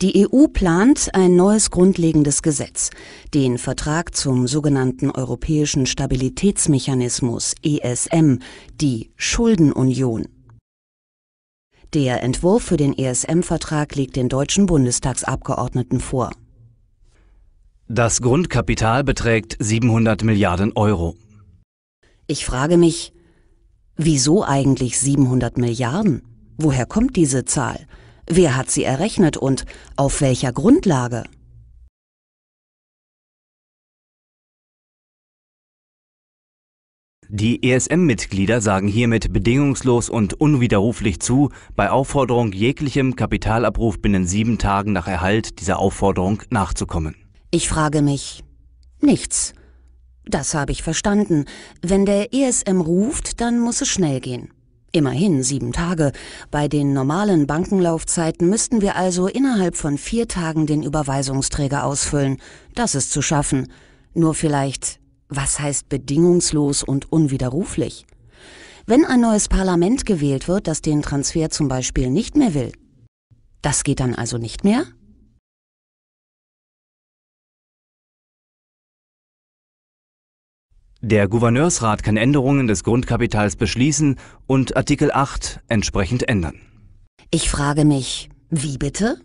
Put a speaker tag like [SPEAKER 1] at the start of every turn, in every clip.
[SPEAKER 1] Die EU plant ein neues grundlegendes Gesetz, den Vertrag zum sogenannten Europäischen Stabilitätsmechanismus ESM, die Schuldenunion. Der Entwurf für den ESM-Vertrag liegt den deutschen Bundestagsabgeordneten vor.
[SPEAKER 2] Das Grundkapital beträgt 700 Milliarden Euro.
[SPEAKER 1] Ich frage mich, wieso eigentlich 700 Milliarden? Woher kommt diese Zahl? Wer hat sie errechnet und auf welcher Grundlage?
[SPEAKER 2] Die ESM-Mitglieder sagen hiermit bedingungslos und unwiderruflich zu, bei Aufforderung jeglichem Kapitalabruf binnen sieben Tagen nach Erhalt dieser Aufforderung nachzukommen.
[SPEAKER 1] Ich frage mich nichts. Das habe ich verstanden. Wenn der ESM ruft, dann muss es schnell gehen. Immerhin sieben Tage. Bei den normalen Bankenlaufzeiten müssten wir also innerhalb von vier Tagen den Überweisungsträger ausfüllen. Das ist zu schaffen. Nur vielleicht, was heißt bedingungslos und unwiderruflich? Wenn ein neues Parlament gewählt wird, das den Transfer zum Beispiel nicht mehr will. Das geht dann also nicht mehr?
[SPEAKER 2] Der Gouverneursrat kann Änderungen des Grundkapitals beschließen und Artikel 8 entsprechend ändern.
[SPEAKER 1] Ich frage mich, wie bitte?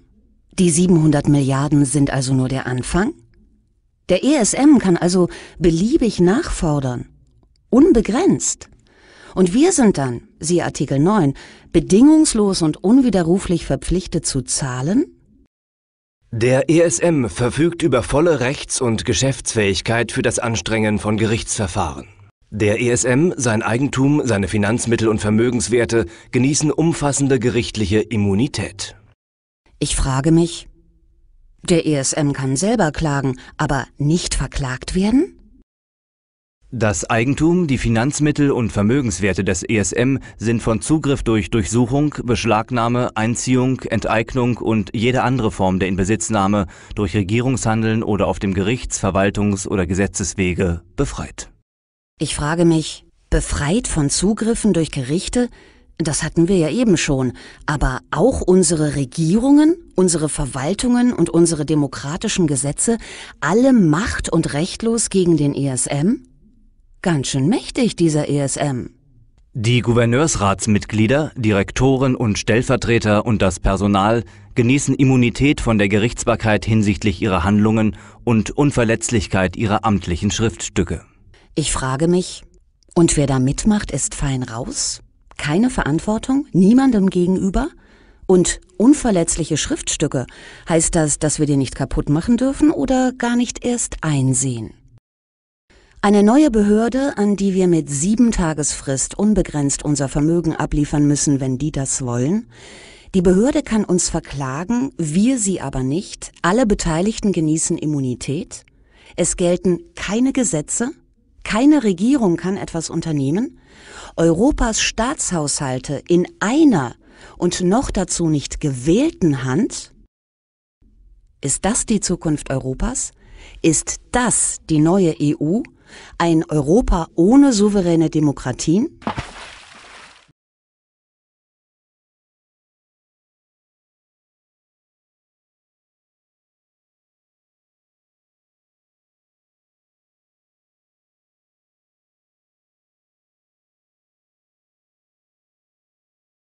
[SPEAKER 1] Die 700 Milliarden sind also nur der Anfang? Der ESM kann also beliebig nachfordern. Unbegrenzt. Und wir sind dann, siehe Artikel 9, bedingungslos und unwiderruflich verpflichtet zu zahlen?
[SPEAKER 2] Der ESM verfügt über volle Rechts- und Geschäftsfähigkeit für das Anstrengen von Gerichtsverfahren. Der ESM, sein Eigentum, seine Finanzmittel und Vermögenswerte genießen umfassende gerichtliche Immunität.
[SPEAKER 1] Ich frage mich, der ESM kann selber klagen, aber nicht verklagt werden?
[SPEAKER 2] Das Eigentum, die Finanzmittel und Vermögenswerte des ESM sind von Zugriff durch Durchsuchung, Beschlagnahme, Einziehung, Enteignung und jede andere Form der Inbesitznahme durch Regierungshandeln oder auf dem Gerichts-, Verwaltungs- oder Gesetzeswege befreit.
[SPEAKER 1] Ich frage mich, befreit von Zugriffen durch Gerichte? Das hatten wir ja eben schon. Aber auch unsere Regierungen, unsere Verwaltungen und unsere demokratischen Gesetze, alle macht- und rechtlos gegen den ESM? Ganz schön mächtig, dieser ESM.
[SPEAKER 2] Die Gouverneursratsmitglieder, Direktoren und Stellvertreter und das Personal genießen Immunität von der Gerichtsbarkeit hinsichtlich ihrer Handlungen und Unverletzlichkeit ihrer amtlichen Schriftstücke.
[SPEAKER 1] Ich frage mich, und wer da mitmacht, ist fein raus? Keine Verantwortung, niemandem gegenüber? Und unverletzliche Schriftstücke, heißt das, dass wir die nicht kaputt machen dürfen oder gar nicht erst einsehen? Eine neue Behörde, an die wir mit sieben Tagesfrist unbegrenzt unser Vermögen abliefern müssen, wenn die das wollen. Die Behörde kann uns verklagen, wir sie aber nicht. Alle Beteiligten genießen Immunität. Es gelten keine Gesetze. Keine Regierung kann etwas unternehmen. Europas Staatshaushalte in einer und noch dazu nicht gewählten Hand? Ist das die Zukunft Europas? Ist das die neue EU? ein Europa ohne souveräne Demokratien?